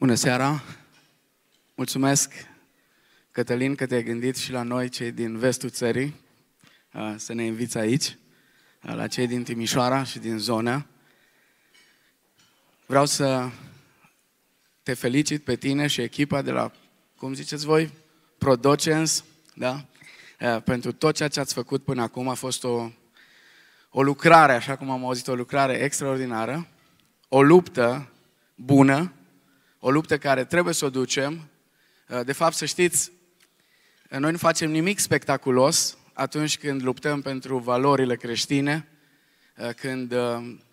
Bună seara! Mulțumesc, Cătălin, că te-ai gândit și la noi, cei din vestul țării, să ne inviți aici, la cei din Timișoara și din zona. Vreau să te felicit pe tine și echipa de la, cum ziceți voi, Prodocens, da? Pentru tot ceea ce ați făcut până acum a fost o, o lucrare, așa cum am auzit, o lucrare extraordinară, o luptă bună, o luptă care trebuie să o ducem. Uh, de fapt, să știți, uh, noi nu facem nimic spectaculos atunci când luptăm pentru valorile creștine, uh, când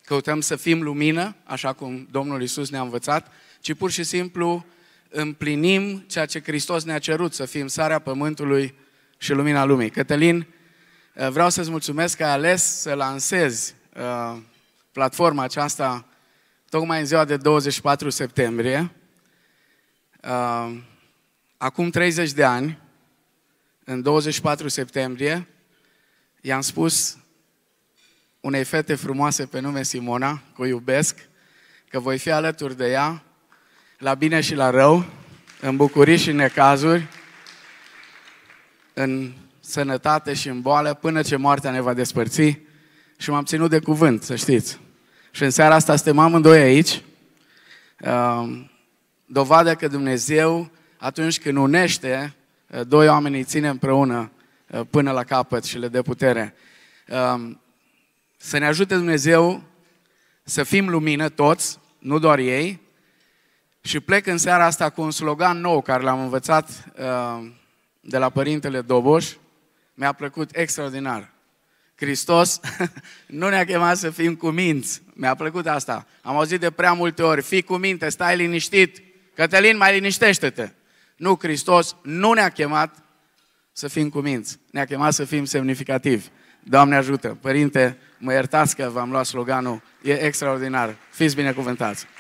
căutăm să fim lumină, așa cum Domnul Isus ne-a învățat, ci pur și simplu împlinim ceea ce Hristos ne-a cerut, să fim sarea pământului și lumina lumii. Cătălin, vreau să-ți mulțumesc că ai ales să lansezi platforma aceasta tocmai în ziua de 24 septembrie, uh, acum 30 de ani, în 24 septembrie, i-am spus unei fete frumoase pe nume Simona, că o iubesc, că voi fi alături de ea, la bine și la rău, în bucurii și necazuri, în sănătate și în boală, până ce moartea ne va despărți. Și m-am ținut de cuvânt, să știți. Și în seara asta suntem amândoi aici. Um, Dovada că Dumnezeu, atunci când unește, uh, doi oameni îi ține împreună uh, până la capăt și le dă putere. Um, să ne ajute Dumnezeu să fim lumină toți, nu doar ei, și plec în seara asta cu un slogan nou care l-am învățat uh, de la Părintele Doboș. Mi-a plăcut extraordinar. Hristos nu ne-a chemat să fim cu minți. Mi-a plăcut asta. Am auzit de prea multe ori, fii cu minte, stai liniștit. Cătălin, mai liniștește-te. Nu, Hristos nu ne-a chemat să fim cu minți. Ne-a chemat să fim semnificativi. Doamne ajută! Părinte, mă iertați că v-am luat sloganul. E extraordinar. Fiți binecuvântați!